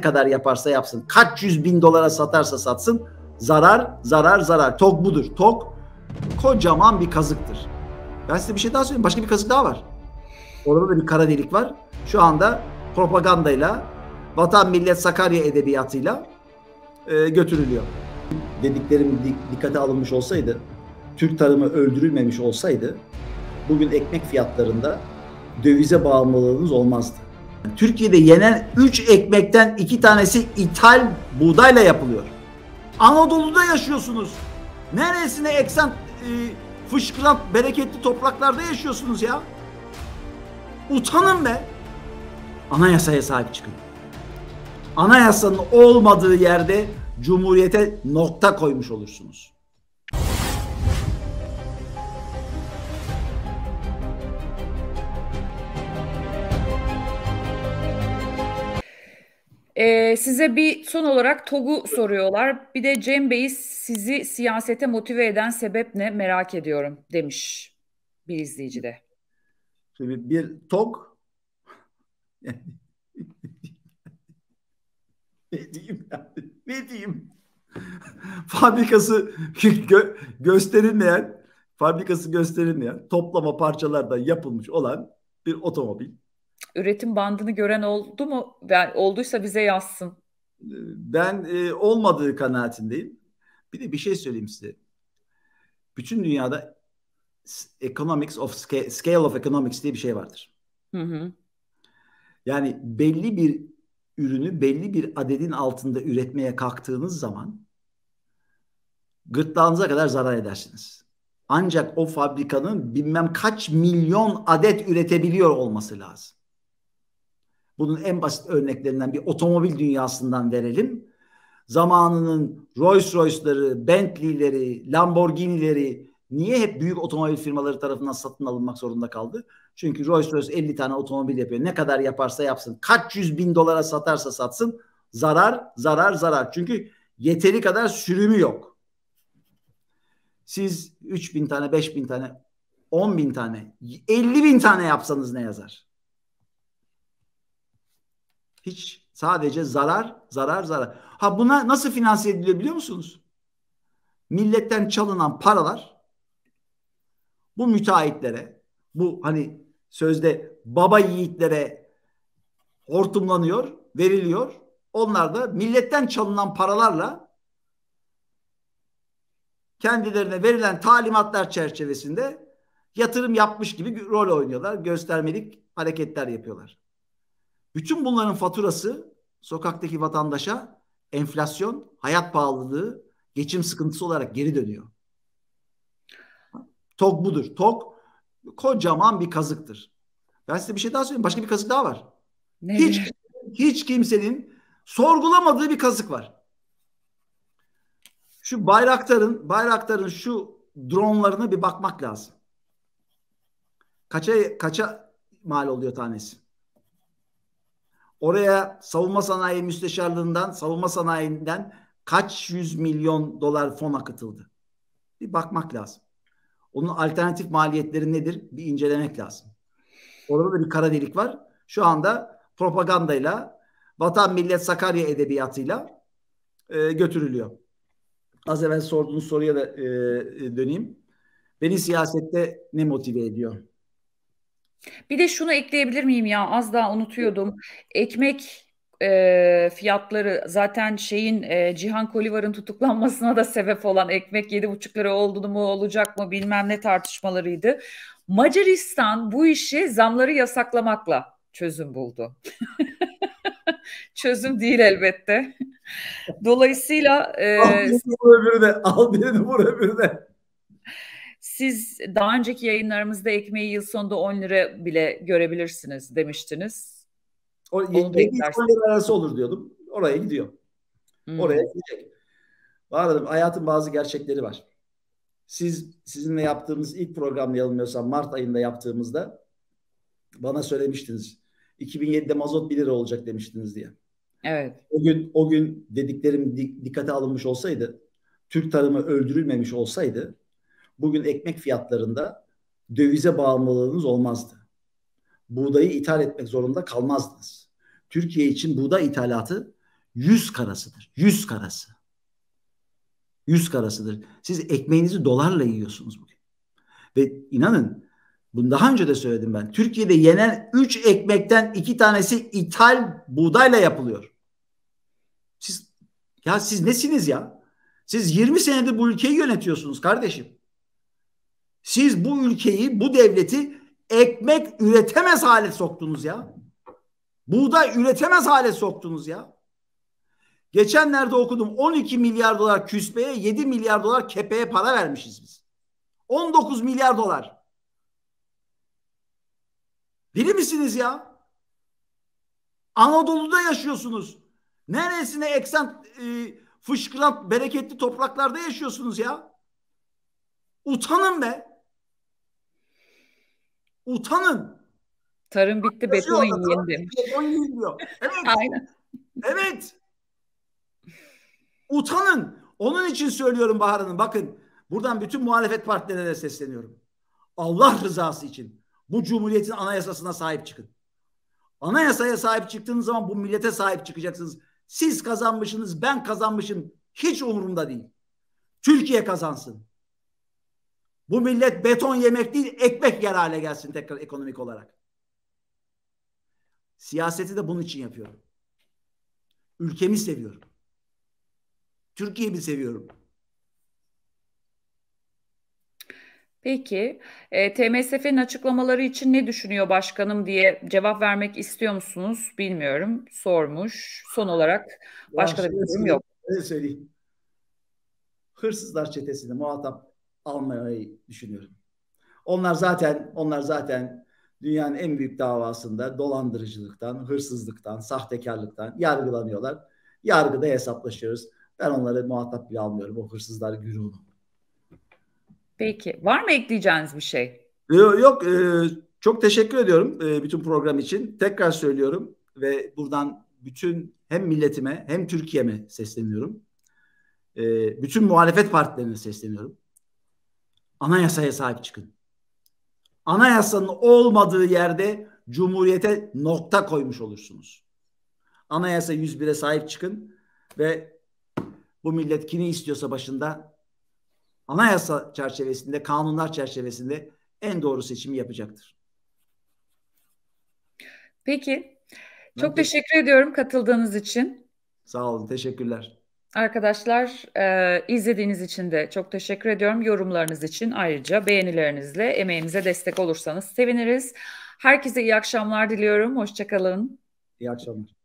kadar yaparsa yapsın, kaç yüz bin dolara satarsa satsın zarar, zarar, zarar. Tok budur. Tok kocaman bir kazıktır. Ben size bir şey daha söyleyeyim. Başka bir kazık daha var. Orada da bir kara delik var. Şu anda propagandayla, vatan millet Sakarya edebiyatıyla e, götürülüyor. Dediklerim dikkate alınmış olsaydı, Türk tarımı öldürülmemiş olsaydı, bugün ekmek fiyatlarında dövize bağımlılığınız olmazdı. Türkiye'de yenen 3 ekmekten 2 tanesi ithal buğdayla yapılıyor. Anadolu'da yaşıyorsunuz. Neresine eksen e, fışkıran bereketli topraklarda yaşıyorsunuz ya. Utanın be. Anayasaya sahip çıkın. Anayasanın olmadığı yerde cumhuriyete nokta koymuş olursunuz. Ee, size bir son olarak TOG'u soruyorlar. Bir de Cem Bey'i sizi siyasete motive eden sebep ne merak ediyorum demiş bir izleyici de. Şimdi bir TOG ne diyeyim yani? Ne diyeyim? fabrikası gö gösterilmeyen, fabrikası gösterilmeyen toplama parçalardan yapılmış olan bir otomobil üretim bandını gören oldu mu? Yani olduysa bize yazsın. Ben e, olmadığı kanaatindeyim. Bir de bir şey söyleyeyim size. Bütün dünyada economics of scale, scale of economics diye bir şey vardır. Hı hı. Yani belli bir ürünü belli bir adedin altında üretmeye kalktığınız zaman gırtlağınıza kadar zarar edersiniz. Ancak o fabrikanın bilmem kaç milyon adet üretebiliyor olması lazım. Bunun en basit örneklerinden bir otomobil dünyasından verelim. Zamanının Rolls Royce'ları, Bentley'leri, Lamborghini'leri niye hep büyük otomobil firmaları tarafından satın alınmak zorunda kaldı? Çünkü Rolls Royce 50 tane otomobil yapıyor. Ne kadar yaparsa yapsın. Kaç yüz bin dolara satarsa satsın. Zarar, zarar, zarar. Çünkü yeteri kadar sürümü yok. Siz 3 bin tane, 5 bin tane, 10 bin tane, 50 bin tane yapsanız ne yazar? Hiç sadece zarar, zarar, zarar. Ha buna nasıl finanse ediliyor biliyor musunuz? Milletten çalınan paralar bu müteahhitlere, bu hani sözde baba yiğitlere hortumlanıyor, veriliyor. Onlar da milletten çalınan paralarla kendilerine verilen talimatlar çerçevesinde yatırım yapmış gibi rol oynuyorlar. Göstermelik hareketler yapıyorlar. Bütün bunların faturası sokaktaki vatandaşa enflasyon, hayat pahalılığı, geçim sıkıntısı olarak geri dönüyor. Tok budur. Tok kocaman bir kazıktır. Ben size bir şey daha söyleyeyim. Başka bir kazık daha var. Ne? Hiç hiç kimsenin sorgulamadığı bir kazık var. Şu bayraktarın bayraktarın şu dronlarına bir bakmak lazım. Kaça kaça mal oluyor tanesi? Oraya savunma sanayi müsteşarlığından, savunma sanayinden kaç yüz milyon dolar fon akıtıldı? Bir bakmak lazım. Onun alternatif maliyetleri nedir? Bir incelemek lazım. Orada da bir kara delik var. Şu anda propagandayla, vatan millet Sakarya edebiyatıyla e, götürülüyor. Az evvel sorduğunuz soruya da e, döneyim. Beni siyasette ne motive ediyor? Bir de şunu ekleyebilir miyim ya? Az daha unutuyordum. Ekmek e, fiyatları zaten şeyin e, Cihan Kolivar'ın tutuklanmasına da sebep olan ekmek yedi lira oldu mu olacak mı bilmem ne tartışmalarıydı. Macaristan bu işi zamları yasaklamakla çözüm buldu. çözüm değil elbette. Dolayısıyla e, al birini vur öbürü al birini vur öbürü de. Siz daha önceki yayınlarımızda ekmeği yıl sonunda 10 lira bile görebilirsiniz demiştiniz. O, Onu da eklersin. 10 lira arası olur diyordum. Oraya gidiyor. Hmm. Oraya gidecek. Var hayatın bazı gerçekleri var. Siz sizinle yaptığımız ilk programda yanılmıyorsam Mart ayında yaptığımızda bana söylemiştiniz. 2007'de mazot 1 lira olacak demiştiniz diye. Evet. O gün o gün dediklerim dikkate alınmış olsaydı, Türk tarımı öldürülmemiş olsaydı bugün ekmek fiyatlarında dövize bağımlılığınız olmazdı. Buğdayı ithal etmek zorunda kalmazdınız. Türkiye için buğday ithalatı yüz karasıdır. yüz karası. yüz karasıdır. Siz ekmeğinizi dolarla yiyorsunuz bugün. Ve inanın bunu daha önce de söyledim ben. Türkiye'de yenen 3 ekmekten 2 tanesi ithal buğdayla yapılıyor. Siz ya siz nesiniz ya? Siz 20 senedir bu ülkeyi yönetiyorsunuz kardeşim. Siz bu ülkeyi, bu devleti ekmek üretemez hale soktunuz ya. Buğday üretemez hale soktunuz ya. Geçenlerde okudum 12 milyar dolar küspeye 7 milyar dolar kepeye para vermişiz biz. 19 milyar dolar. Deli misiniz ya? Anadolu'da yaşıyorsunuz. Neresine eksen e, fışkıran bereketli topraklarda yaşıyorsunuz ya? Utanın be. Utanın. Tarım bitti, beton yiyindi. Beton yiyiliyor. Evet. Aynen. Evet. Utanın. Onun için söylüyorum Bahar Hanım. Bakın buradan bütün muhalefet partilerine sesleniyorum. Allah rızası için bu cumhuriyetin anayasasına sahip çıkın. Anayasaya sahip çıktığınız zaman bu millete sahip çıkacaksınız. Siz kazanmışsınız, ben kazanmışım. Hiç umurumda değil. Türkiye kazansın. Bu millet beton yemek değil ekmek yer hale gelsin tekrar ekonomik olarak. Siyaseti de bunun için yapıyorum. Ülkemi seviyorum. Türkiye'yi seviyorum. Peki, e, TMSF'nin açıklamaları için ne düşünüyor başkanım diye cevap vermek istiyor musunuz bilmiyorum. Sormuş. Son olarak başka da bir durum yok. Ne şey söyleyeyim? Hırsızlar çetesine muhatap almayı düşünüyorum. Onlar zaten onlar zaten dünyanın en büyük davasında dolandırıcılıktan, hırsızlıktan, sahtekarlıktan yargılanıyorlar. Yargıda hesaplaşıyoruz. Ben onları muhatap bile almıyorum. O hırsızlar güruhu. Peki. Var mı ekleyeceğiniz bir şey? Yok. yok e, çok teşekkür ediyorum e, bütün program için. Tekrar söylüyorum ve buradan bütün hem milletime hem Türkiye'me sesleniyorum. E, bütün muhalefet partilerine sesleniyorum. Anayasaya sahip çıkın. Anayasanın olmadığı yerde cumhuriyete nokta koymuş olursunuz. Anayasa 101'e sahip çıkın ve bu millet kimi istiyorsa başında anayasa çerçevesinde, kanunlar çerçevesinde en doğru seçimi yapacaktır. Peki. Çok ben teşekkür de... ediyorum katıldığınız için. Sağ olun. Teşekkürler. Arkadaşlar e, izlediğiniz için de çok teşekkür ediyorum. Yorumlarınız için ayrıca beğenilerinizle emeğimize destek olursanız seviniriz. Herkese iyi akşamlar diliyorum. Hoşçakalın. İyi akşamlar.